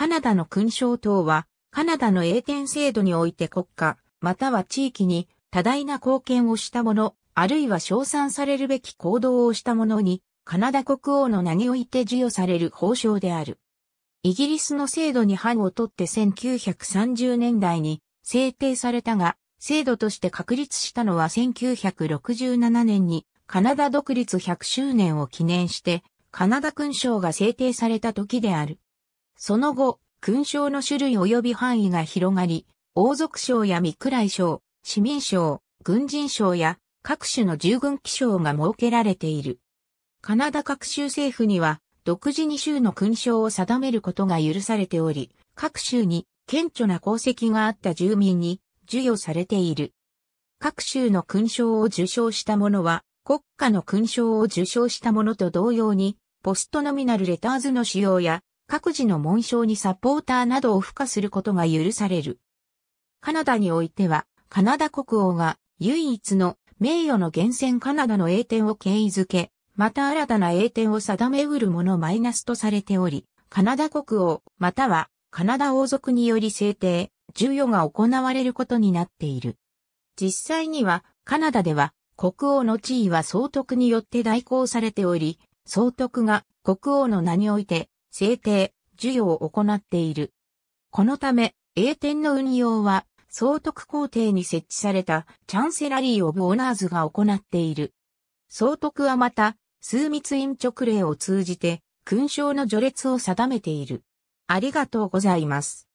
カナダの勲章等は、カナダの栄検制度において国家、または地域に多大な貢献をしたもの、あるいは称賛されるべき行動をしたものに、カナダ国王の名において授与される褒章である。イギリスの制度に反を取って1930年代に制定されたが、制度として確立したのは1967年にカナダ独立100周年を記念して、カナダ勲章が制定された時である。その後、勲章の種類及び範囲が広がり、王族賞や三蔵賞、市民賞、軍人賞や各種の従軍記章が設けられている。カナダ各州政府には独自に州の勲章を定めることが許されており、各州に顕著な功績があった住民に授与されている。各州の勲章を受章した者は国家の勲章を受章した者と同様に、ポストノミナルレターズの使用や各自の紋章にサポーターなどを付加することが許される。カナダにおいては、カナダ国王が唯一の名誉の源泉カナダの英典を敬意づけ、また新たな英典を定めうるものマイナスとされており、カナダ国王、またはカナダ王族により制定、授与が行われることになっている。実際には、カナダでは、国王の地位は総督によって代行されており、総督が国王の名において、制定、授与を行っている。このため、英典の運用は、総督皇帝に設置されたチャンセラリー・オブ・オナーズが行っている。総督はまた、枢密院直令を通じて、勲章の序列を定めている。ありがとうございます。